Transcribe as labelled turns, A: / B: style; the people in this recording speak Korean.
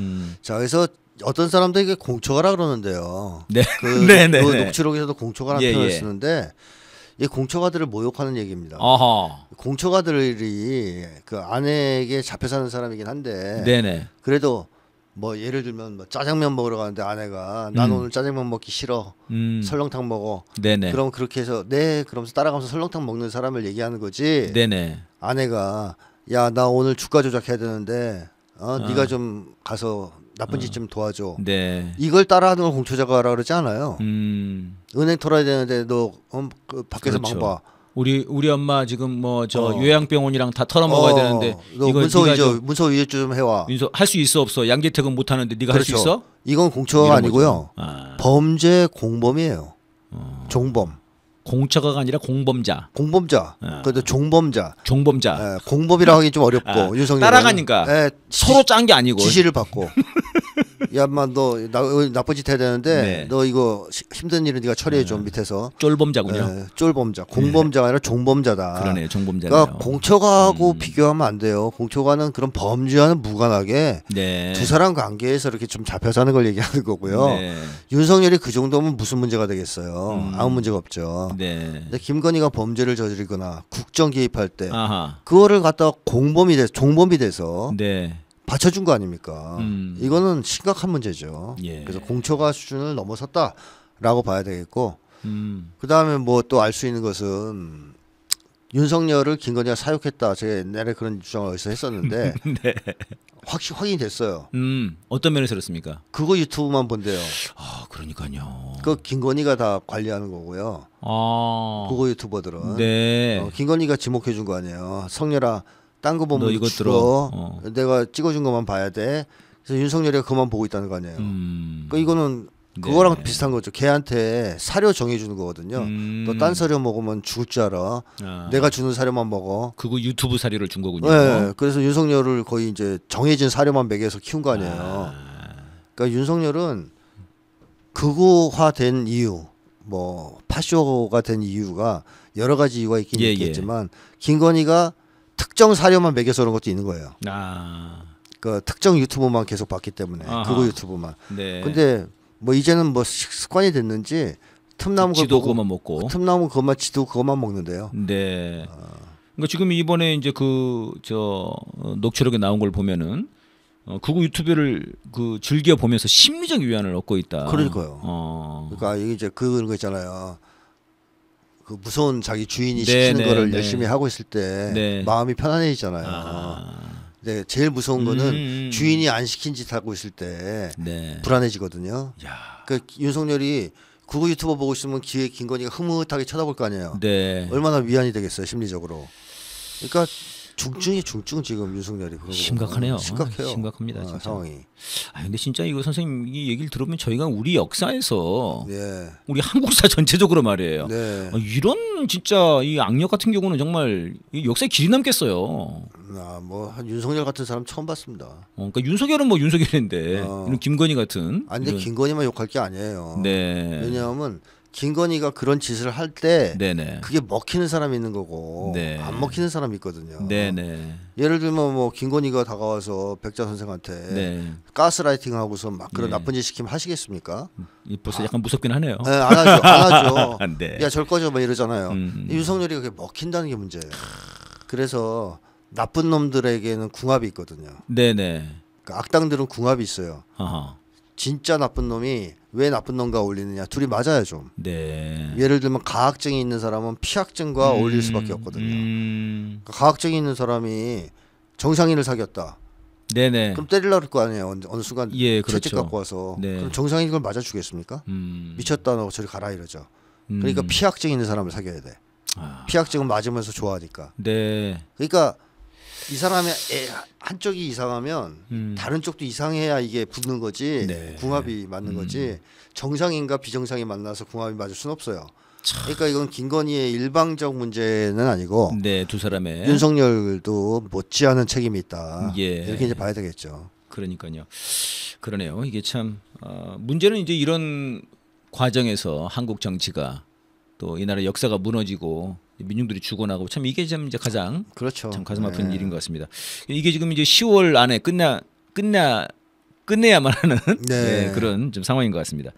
A: 음. 자 그래서 어떤 사람들에게 공초가라 그러는데요. 네. 그 네, 네, 그 네. 녹취록에서도 공초가라 예, 표현을 예. 쓰는데 이 공초가들을 모욕하는 얘기입니다.
B: 어허.
A: 공초가들이 그 아내에게 잡혀 사는 사람이긴 한데 네네. 네. 그래도 뭐 예를 들면 뭐 짜장면 먹으러 가는데 아내가 난 음. 오늘 짜장면 먹기 싫어
B: 음. 설렁탕
A: 먹어 네네. 네. 그럼 그렇게 해서 네 그러면서 따라가면서 설렁탕 먹는 사람을 얘기하는 거지 네네. 아내가 야 나 오늘 주가 조작해야 되는데 어, 어, 네가 좀 가서 나쁜 어. 짓좀 도와줘. 네. 이걸 따라하는 걸 공초자가라 그러지 않아요. 음. 은행 털어야 되는데 너 어, 그 밖에서 그렇죠. 망봐.
B: 우리 우리 엄마 지금 뭐저 어. 요양병원이랑 다 털어먹어야 어. 되는데 이거 문서 위조 문서 위조 좀 해와. 문서 할 수 있어 없어 양재택은 못 하는데 네가 그렇죠. 할수 있어? 이건 공초가 아니고요. 아.
A: 범죄 공범이에요. 어. 종범. 공처가가 아니라 공범자. 공범자. 어. 그래도 종범자. 종범자. 예, 공범이라고 하기 좀 어렵고 아, 윤석열 따라가니까
B: 예, 서로 짠 게 아니고 지시를 받고
A: 야만너 나, 어, 나쁜 짓 해야 되는데 네. 너 이거 시, 힘든 일은 네가 처리해 줘 네. 밑에서 쫄범자군요. 네, 쫄범자, 공범자가 아니라 종범자다.
B: 그러네, 종범자. 그러니까
A: 공처가하고 음. 비교하면 안 돼요. 공처가는 그런 범죄와는 무관하게 네. 두 사람 관계에서 이렇게 좀 잡혀 사는 걸 얘기하는 거고요. 네. 윤석열이 그 정도면 무슨 문제가 되겠어요. 음. 아무 문제가 없죠. 네. 근데 김건희가 범죄를 저지르거나 국정 개입할 때 아하. 그거를 갖다가 공범이 돼, 서 종범이 돼서. 네. 받쳐준 거 아닙니까? 음. 이거는 심각한 문제죠. 예. 그래서 공처가 수준을 넘어섰다라고 봐야 되겠고, 음. 그 다음에 뭐 또 알 수 있는 것은 윤석열을 김건희가 사육했다. 제가 옛날에 그런 주장을 어디서 했었는데 네. 확실 히 확인이 됐어요. 음,
B: 어떤 면에서 그렇습니까?
A: 그거 유튜브만 본대요. 아, 그러니까요. 그 김건희가 다 관리하는 거고요. 아, 그거 유튜버들은. 네. 어, 김건희가 지목해 준 거 아니에요. 성렬아 딴거 보면 이거 들어. 어. 내가 찍어준 것만 봐야 돼. 그래서 윤석열이 그만 보고 있다는 거 아니에요. 음. 그 이거는 네. 그거랑 네. 비슷한 거죠. 걔한테 사료 정해주는 거거든요. 음. 너딴 사료 먹으면 죽을 줄 알아. 아. 내가 주는 사료만 먹어.
B: 그거 유튜브 사료를 준 거군요. 네.
A: 그래서 윤석열을 거의 이제 정해진 사료만 먹여서 키운 거 아니에요. 아. 그러니까 윤석열은 극우화된 이유, 뭐 파쇼가 된 이유가 여러 가지 이유가 있긴 예, 예. 있겠지만 예. 김건희가 특정 사료만 매겨서 그런 것도 있는 거예요. 아. 그 특정 유튜브만 계속 봤기 때문에 아하. 그거 유튜브만. 네. 근데 뭐 이제는 뭐 습관이 됐는지 틈나무 그 지도 그만 먹고 틈나무 그만 지도 그만 먹는데요.
B: 네. 어. 그러니까 지금 이번에 이제 그저 어, 녹취록에 나온 걸 보면은 어, 그거 유튜브를 그 즐겨 보면서 심리적 위안을 얻고 있다. 그러니까요. 어.
A: 그러니까 이게 이제 그거 있잖아요. 그 무서운 자기 주인이 네, 시키는 네, 거를 네. 열심히 하고
B: 있을 때 네.
A: 마음이 편안해지잖아요. 네, 제일 무서운 거는 음, 음, 음. 주인이 안 시킨 짓 하고 있을 때 네. 불안해지거든요. 야. 그 윤석열이 그거 유튜버 보고 있으면 기회 김건희가 흐뭇하게 쳐다볼 거 아니에요. 네. 얼마나 위안이 되겠어요 심리적으로.
B: 그러니까 중증이 중증 지금 윤석열이 심각하네요. 심각해요. 심각합니다. 아, 상황이. 아 근데 진짜 이거 선생님 이 얘기를 들어보면 저희가 우리 역사에서 네. 우리 한국사 전체적으로 말이에요. 네. 아, 이런 진짜 이 악력 같은 경우는 정말 역사에 길이 남겠어요. 아뭐한 윤석열 같은 사람 처음 봤습니다. 어, 그러니까 윤석열은 뭐 윤석열인데 어. 이런 김건희 같은. 아니 근데
A: 김건희만 욕할 게 아니에요. 네. 왜냐하면 김건희가 그런 짓을 할 때 그게 먹히는 사람이 있는 거고 네. 안 먹히는 사람이
B: 있거든요. 네네.
A: 예를 들면 뭐 김건희가 다가와서 백자 선생한테 네. 가스라이팅 하고서 막 그런 네. 나쁜 짓 시키면 하시겠습니까? 음,
B: 벌써 아, 약간 무섭긴 하네요. 아, 네, 안 하죠. 안 하죠. 네. 야, 절 꺼져 막 이러잖아요. 음, 음.
A: 윤열이 음. 그게 먹힌다는 게 문제예요. 그래서 나쁜 놈들에게는 궁합이 있거든요.
B: 네네.
A: 그러니까 악당들은 궁합이 있어요. 아하. 진짜 나쁜 놈이 왜 나쁜 놈과 어울리느냐 둘이 맞아야 좀.
B: 네.
A: 예를 들면 가학증이 있는 사람은 피학증과 음, 어울릴 수밖에
B: 없거든요. 음.
A: 그러니까 가학증이 있는 사람이 정상인을 사귀었다. 네네. 그럼 때릴라 그럴 거 아니에요. 어느, 어느 순간 예, 그렇죠. 갖고 와서 네. 그럼 정상인 이걸 맞아 주겠습니까? 음. 미쳤다 너 저리 가라 이러죠. 음. 그러니까 피학증 이 있는 사람을 사귀어야 돼. 아. 피학증은 맞으면서 좋아하니까.
B: 네.
A: 그러니까 이 사람의 한쪽이 이상하면 음. 다른 쪽도 이상해야 이게 붙는 거지 네. 궁합이 맞는 음. 거지 정상인과 비정상이 만나서 궁합이 맞을 수는 없어요. 참. 그러니까 이건 김건희의 일방적 문제는 아니고 네, 두 사람의
B: 윤석열도 못지않은 책임이 있다. 예. 이렇게 이제 봐야 되겠죠. 그러니까요. 그러네요. 이게 참 어, 문제는 이제 이런 과정에서 한국 정치가 또 이 나라 역사가 무너지고 민중들이 죽어나고 참 이게 참 이제 가장 그렇죠. 참 가슴 아픈 네. 일인 것 같습니다. 이게 지금 이제 10월 안에 끝나 끝나 끝내야만 하는 네. 네, 그런 좀 상황인 것 같습니다.